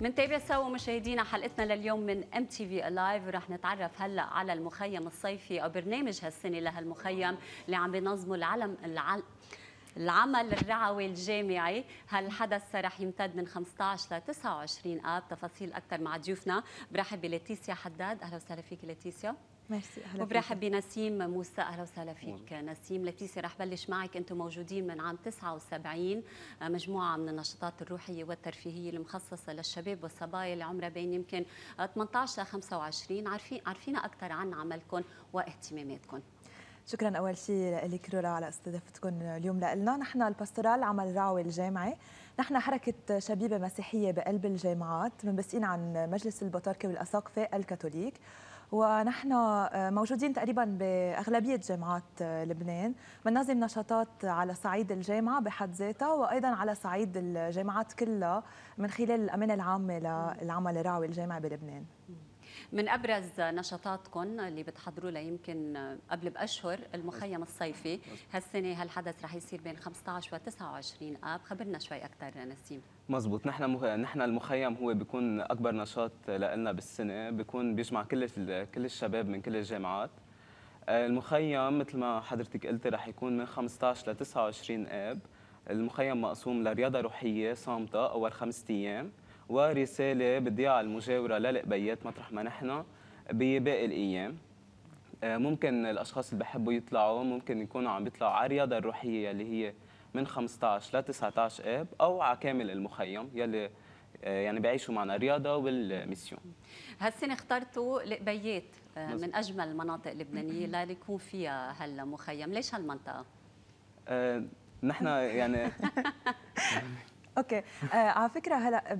بنتابع سوا مشاهدينا حلقتنا لليوم من ام تي في الايف ورح نتعرف هلا على المخيم الصيفي او برنامج هالسنه لهالمخيم اللي عم بينظمه العلم العل... العمل الرعوي الجامعي هالحدث رح يمتد من 15 ل 29 اب تفاصيل اكثر مع ضيوفنا برحب بلاتيسيا حداد اهلا وسهلا فيك لاتيسيا ميرسي اهلا وبرحب بنسيم موسى اهلا وسهلا فيك مم. نسيم لتيسي رح بلش معك انتم موجودين من عام 79 آه، مجموعه من النشاطات الروحيه والترفيهيه المخصصه للشباب والصبايا اللي عمرها بين يمكن 18 ل 25 عارفين عارفينا اكثر عن عملكم واهتماماتكم شكرا اول شيء لك رولا على استضافتكم اليوم لنا نحن الباستورال عمل رعوي الجامعي نحن حركة شبيبة مسيحية بقلب الجامعات منبثقين عن مجلس البطاركة والأساقفة الكاثوليك ونحن آه، موجودين تقريبا باغلبيه جامعات آه، لبنان بننظم نشاطات على صعيد الجامعه بحد ذاتها وايضا على صعيد الجامعات كلها من خلال الامانه العامه للعمل الرعوي الجامعي بلبنان من ابرز نشاطاتكم اللي بتحضروا لها يمكن آه، قبل باشهر المخيم الصيفي هالسنه هالحدث رح يصير بين 15 و 29 اب خبرنا شوي اكثر نسيم مزبوط نحن مه... نحن المخيم هو بيكون اكبر نشاط لنا بالسنه بيكون بيجمع كل ال... كل الشباب من كل الجامعات آه، المخيم مثل ما حضرتك قلتي رح يكون من 15 ل 29 اب المخيم مقسوم لرياضه روحيه صامته اول خمسة ايام ورساله بتضيع المجاوره للقبيات مطرح ما نحن بباقي الايام آه، ممكن الاشخاص اللي بحبوا يطلعوا ممكن يكونوا عم بيطلعوا على الرياضه الروحيه اللي هي من 15 ل 19 اب او على كامل المخيم يلي آه، يعني بيعيشوا معنا الرياضه والميسيون هالسنه اخترتوا القبيات آه، من اجمل المناطق اللبنانيه اللي يكون فيها هلا مخيم ليش هالمنطقه آه، نحن يعني اوكي آه على فكره هلا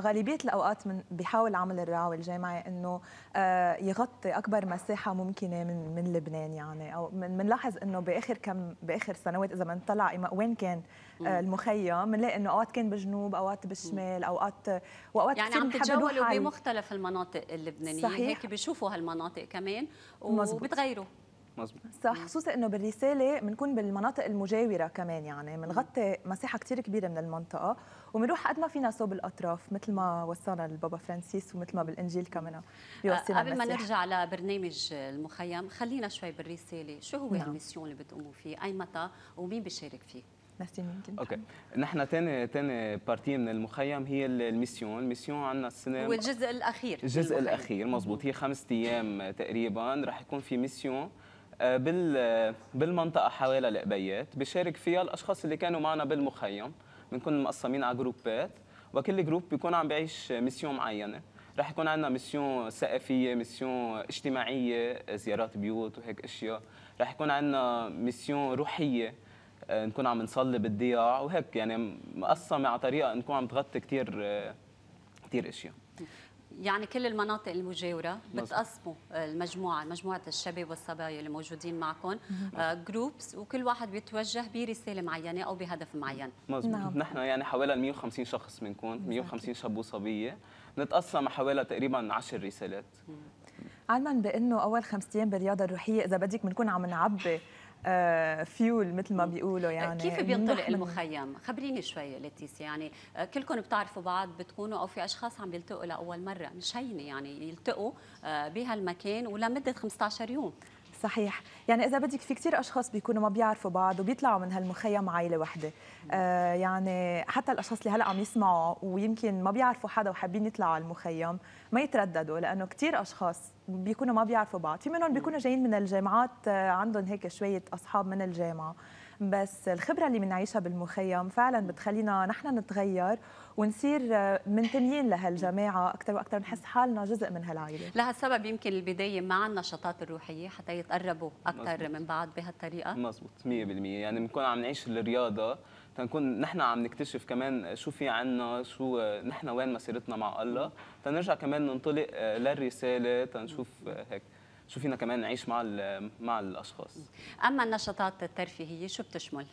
غالبيه الاوقات من بيحاول عمل الراعي الجامعي انه آه يغطي اكبر مساحه ممكنه من من لبنان يعني او بنلاحظ انه باخر كم باخر سنوات اذا بنطلع وين كان آه المخيم بنلاقي انه اوقات كان بالجنوب اوقات بالشمال اوقات واوقات يعني عم تتجولوا بمختلف المناطق اللبنانيه صحيح. هيك بيشوفوا هالمناطق كمان وبتغيروا مزبوط. صح خصوصا انه بالرساله بنكون بالمناطق المجاوره كمان يعني بنغطي مساحه كثير كبيره من المنطقه وبنروح قد ما فينا صوب الاطراف مثل ما وصلنا البابا فرانسيس ومثل ما بالانجيل كمان بيوصلنا آه، قبل ما نرجع لبرنامج المخيم خلينا شوي بالرساله شو هو نعم. الميسيون اللي بتقوموا فيه اي متى ومين بيشارك فيه اوكي نحن ثاني ثاني بارتي من المخيم هي الميسيون، الميسيون عندنا السنه والجزء الاخير الجزء الاخير مزبوط هي خمسة ايام تقريبا رح يكون في ميسيون آه، آه، بالمنطقه حوالي القبيات بشارك فيها الاشخاص اللي كانوا معنا بالمخيم بنكون مقسمين على جروبات وكل جروب بيكون عم بيعيش ميسيون معينه رح يكون عندنا ميسيون ثقافيه ميسيون اجتماعيه زيارات بيوت وهيك اشياء رح يكون عندنا ميسيون روحيه آه، نكون عم نصلي بالضياع وهيك يعني مقسمه على طريقه نكون عم تغطي كثير كثير اشياء يعني كل المناطق المجاورة بتقسموا آه، المجموعة مجموعة الشباب والصبايا اللي موجودين معكم جروبس آه، وكل واحد بيتوجه برسالة معينة أو بهدف معين مزبوط نعم. نحن يعني حوالي 150 شخص بنكون 150 شاب وصبية نتقسم حوالي تقريبا 10 رسالات علما بأنه أول خمس ايام بالرياضة الروحية إذا بدك بنكون عم نعبي فيول آه، مثل ما بيقولوا يعني كيف يعني بينطلق المخيم؟ خبريني شوي لتيس يعني آه، كلكم بتعرفوا بعض بتكونوا او في اشخاص عم يلتقوا لاول مره مش هينه يعني يلتقوا آه، بهالمكان ولمده 15 يوم صحيح يعني اذا بدك في كثير اشخاص بيكونوا ما بيعرفوا بعض وبيطلعوا من هالمخيم عائله وحده آه يعني حتى الاشخاص اللي هلا عم يسمعوا ويمكن ما بيعرفوا حدا وحابين يطلعوا على المخيم ما يترددوا لانه كثير اشخاص بيكونوا ما بيعرفوا بعض في منهم بيكونوا جايين من الجامعات آه، عندهم هيك شويه اصحاب من الجامعه آه بس الخبره اللي بنعيشها بالمخيم فعلا بتخلينا نحن نتغير ونصير منتميين لهالجماعه اكثر واكثر نحس حالنا جزء من هالعائله لهالسبب يمكن البدايه مع النشاطات الروحيه حتى يتقربوا اكثر من بعض بهالطريقه مزبوط 100% يعني بنكون عم نعيش الرياضه تنكون نحن عم نكتشف كمان شو في عنا شو نحن وين مسيرتنا مع الله تنرجع كمان ننطلق للرساله تنشوف هيك شو فينا كمان نعيش مع مع الاشخاص اما النشاطات الترفيهيه شو بتشمل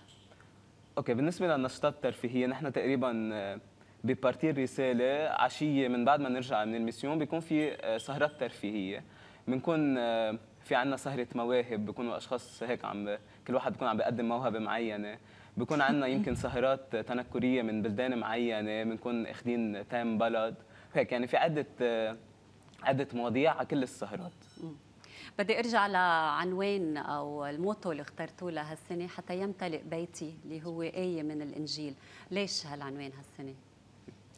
اوكي بالنسبه للنشاطات الترفيهيه نحن تقريبا آه، ببارتير رساله عشيه من بعد ما نرجع من الميسيون بيكون في آه، سهرات ترفيهيه بنكون آه، في عندنا سهره مواهب بيكونوا أشخاص هيك عم كل واحد بيكون عم بيقدم موهبه معينه بيكون عندنا يمكن سهرات تنكريه من بلدان معينه بنكون اخذين تام بلد هيك يعني في عده عده مواضيع على كل السهرات بدي ارجع لعنوان او الموتو اللي اخترتوه لهالسنه حتى يمتلئ بيتي اللي هو ايه من الانجيل، ليش هالعنوان هالسنه؟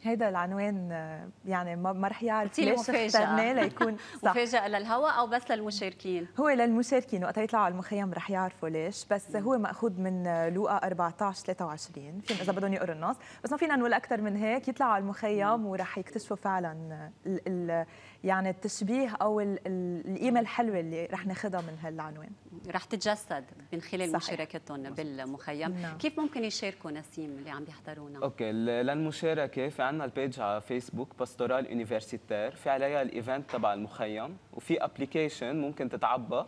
هيدا العنوان آه، يعني ما رح يعرف ليش اخترناه ليكون صح مفاجأة للهواء أو بس للمشاركين؟ هو للمشاركين وقت يطلعوا على المخيم رح يعرفوا ليش بس هو مأخوذ من لوقا 14 23 فين إذا بدهم يقروا النص بس ما فينا نقول أكثر من هيك يطلعوا على المخيم ورح يكتشفوا فعلا ال ال يعني التشبيه او القيمه الحلوه اللي رح ناخذها من هالعنوان رح تتجسد من خلال مشاركتهم بالمخيم نعم. كيف ممكن يشاركوا نسيم اللي عم بيحضرونا اوكي للمشاركه في عندنا البيج على فيسبوك باستورال يونيفرسيتير في عليها الايفنت تبع المخيم وفي ابلكيشن ممكن تتعبى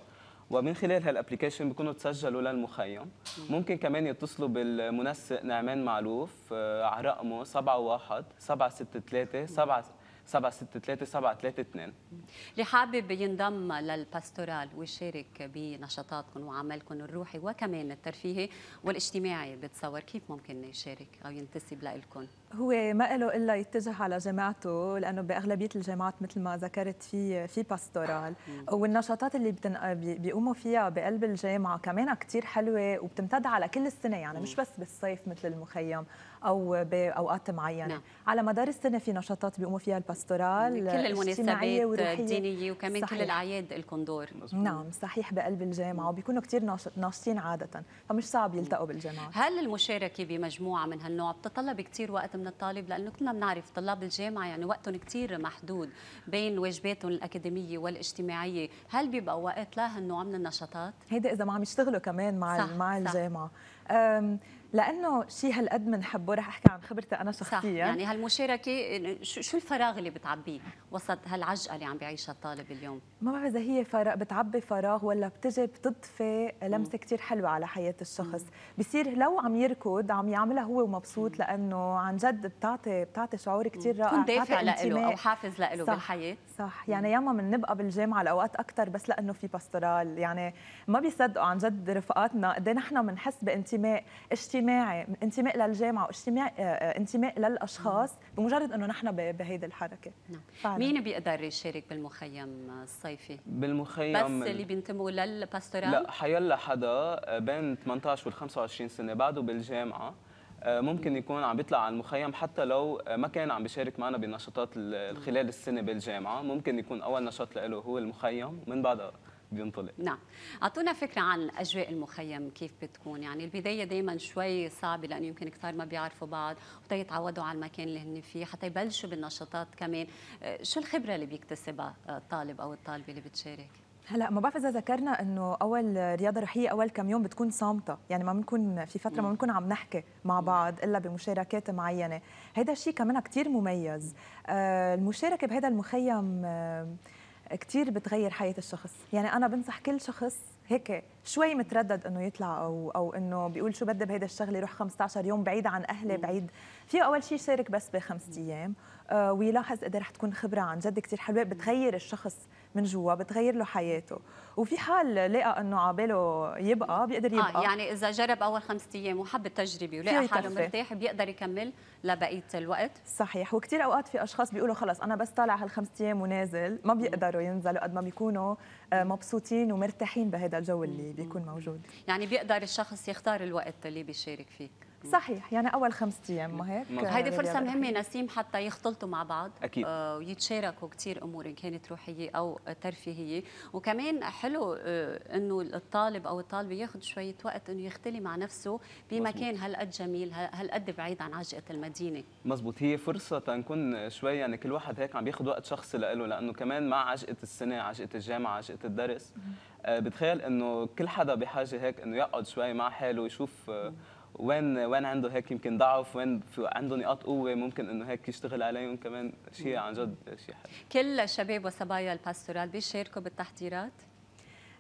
ومن خلال هالابلكيشن بيكونوا تسجلوا للمخيم ممكن كمان يتصلوا بالمنسق نعمان معلوف على رقمه 71 763 763 اللي حابب ينضم للباستورال ويشارك بنشاطاتكم وعملكم الروحي وكمان الترفيهي والاجتماعي بتصور كيف ممكن يشارك او ينتسب لكم؟ هو ما له الا يتجه على جامعته لانه باغلبيه الجامعات مثل ما ذكرت في في باستورال والنشاطات اللي بتن... بيقوموا فيها بقلب الجامعه كمان كثير حلوه وبتمتد على كل السنه يعني مش بس بالصيف مثل المخيم او باوقات معينه نعم. على مدار السنه في نشاطات بيقوموا فيها الباستورال كل آه، المناسبات الدينيه وكمان صحيح. كل الاعياد الكندور نعم صحيح بقلب الجامعه وبيكونوا كثير ناشطين عاده فمش صعب يلتقوا بالجامعات هل المشاركه بمجموعه من هالنوع بتطلب كثير وقت من الطالب لانه كلنا بنعرف طلاب الجامعه يعني وقتهم كثير محدود بين واجباتهم الاكاديميه والاجتماعيه، هل بيبقى وقت لها النوع من النشاطات؟ هيدا اذا ما عم يشتغلوا كمان مع صح مع الجامعه. لانه شيء هالقد بنحبه رح احكي عن خبرتي انا شخصيا صح يعني هالمشاركه شو الفراغ اللي بتعبيه وسط هالعجقه اللي عم بيعيشها الطالب اليوم ما بعرف اذا هي فراغ بتعبي فراغ ولا بتجي بتضفي لمسه كثير حلوه على حياه الشخص بصير لو عم يركض عم يعملها هو ومبسوط لانه عن جد بتعطي بتعطي شعور كثير رائع بتكون دافع له او حافز له بالحياه صح يعني ياما بنبقى بالجامعه الاوقات اكثر بس لانه في باستورال يعني ما بيصدقوا عن جد رفقاتنا قد إيه نحن بنحس بانتماء اشتي اجتماعي انتماء للجامعه واجتماع آه، آه، انتماء للاشخاص بمجرد انه نحن بهيدي الحركه نعم. مين بيقدر يشارك بالمخيم الصيفي بالمخيم بس اللي بينتموا للباستورال لا حيلا حدا آه، بين 18 وال 25 سنه بعده بالجامعه ممكن يكون عم بيطلع على المخيم حتى لو ما كان عم بيشارك معنا بنشاطات خلال السنه بالجامعه ممكن يكون اول نشاط له هو المخيم ومن بعدها بينطلق نعم اعطونا فكره عن اجواء المخيم كيف بتكون يعني البدايه دائما شوي صعبه لانه يمكن كثار ما بيعرفوا بعض وحتى يتعودوا على المكان اللي هن فيه حتى يبلشوا بالنشاطات كمان آه، شو الخبره اللي بيكتسبها الطالب او الطالبه اللي بتشارك هلا ما بعرف اذا ذكرنا انه اول رياضه هي اول كم يوم بتكون صامته يعني ما بنكون في فتره ما بنكون عم نحكي مع بعض الا بمشاركات معينه هذا الشيء كمان كثير مميز آه، المشاركه بهذا المخيم آه، كثير بتغير حياه الشخص يعني انا بنصح كل شخص هيك شوي متردد انه يطلع او او انه بيقول شو بدي بهيدا الشغله يروح 15 يوم بعيد عن اهله بعيد فيه اول شيء يشارك بس بخمس ايام آه، ويلاحظ قد رح تكون خبره عن جد كثير حلوه بتغير الشخص من جوا بتغير له حياته وفي حال لقى انه عباله يبقى بيقدر آه، يبقى آه يعني اذا جرب اول خمسة ايام وحب التجربه ولقى حاله مرتاح بيقدر يكمل لبقيه الوقت صحيح وكثير اوقات في اشخاص بيقولوا خلص انا بس طالع هالخمس ايام ونازل ما بيقدروا ينزلوا قد ما بيكونوا آه، مبسوطين ومرتاحين بهذا الجو اللي بيكون موجود يعني بيقدر الشخص يختار الوقت اللي بيشارك فيه صحيح يعني اول خمس ايام ما هيك هيدي آه، فرصه مهمه نسيم حتى يختلطوا مع بعض اكيد آه ويتشاركوا كثير امور ان كانت روحيه او ترفيهيه وكمان حلو آه انه الطالب او الطالبه ياخذ شويه وقت انه يختلي مع نفسه بمكان هالقد جميل هالقد بعيد عن عجقه المدينه مزبوط هي فرصه تنكون شوي يعني كل واحد هيك عم ياخذ وقت شخصي لإله لانه كمان مع عجقه السنه عجقه الجامعه عجقه الدرس آه، بتخيل انه كل حدا بحاجه هيك انه يقعد شوي مع حاله يشوف آه، وين وين عنده هيك يمكن ضعف وين عنده نقاط قوه ممكن انه هيك يشتغل عليهم كمان شيء عن جد شيء حلو كل الشباب وصبايا الباستورال بيشاركوا بالتحضيرات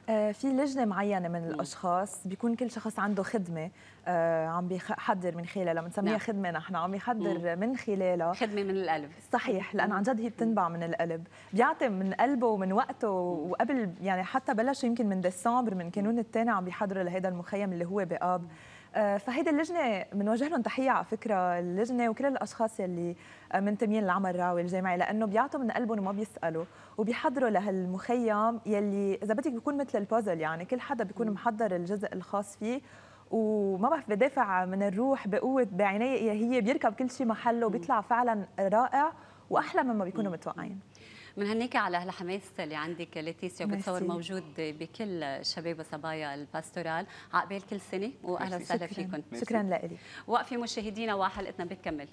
آه، في لجنة معينة من الأشخاص بيكون كل شخص عنده خدمة آه، عم بيحضر من خلالها بنسميها نعم. خدمة نحن عم يحضر من خلالها خدمة من القلب صحيح لأن عن جد هي بتنبع من القلب بيعطي من قلبه ومن وقته وقبل يعني حتى بلشوا يمكن من ديسمبر من كانون الثاني عم بيحضروا لهذا المخيم اللي هو بآب آه، فهيدي اللجنه بنوجه لهم تحيه على فكره اللجنه وكل الاشخاص يلي آه، منتمين لعمل راوي الجامعي لانه بيعطوا من قلبهم وما بيسالوا وبيحضروا لهالمخيم يلي اذا بدك بيكون مثل البازل يعني كل حدا بيكون محضر الجزء الخاص فيه وما بعرف بدافع من الروح بقوه بعنايه هي بيركب كل شيء محله وبيطلع فعلا رائع واحلى مما بيكونوا متوقعين هنيك على هالحماس اللي عندك ليتيسيا بتصور موجود بكل شباب وصبايا الباستورال عقبال كل سنه واهلا وسهلا فيكم شكرا لك واقفه مشاهدينا وحلقتنا بتكمل